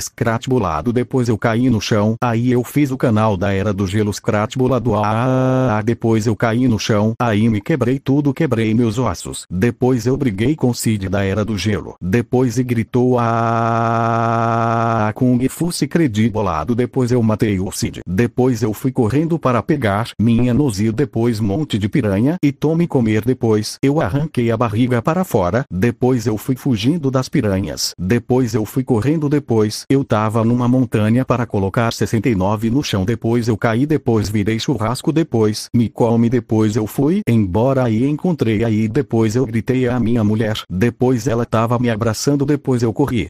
Scratbolado depois eu caí no chão. Aí eu fiz o canal da era do gelo Scratbolado. Ah, ah, ah, ah, depois eu caí no chão. Aí me quebrei tudo, quebrei meus ossos. Depois eu briguei com Cid da era do gelo. Depois e gritou ah Kung Fu Secredi bolado depois eu matei o Cid. Depois eu fui correndo para pegar minha nozio depois monte de piranha e tome comer depois eu arranquei a barriga para fora. Depois eu fui fugindo das piranhas. Depois eu fui correndo depois eu tava numa montanha para colocar 69 no chão depois eu caí depois virei churrasco depois me come depois eu fui embora e encontrei aí depois eu gritei a minha mulher depois ela tava me abraçando depois eu corri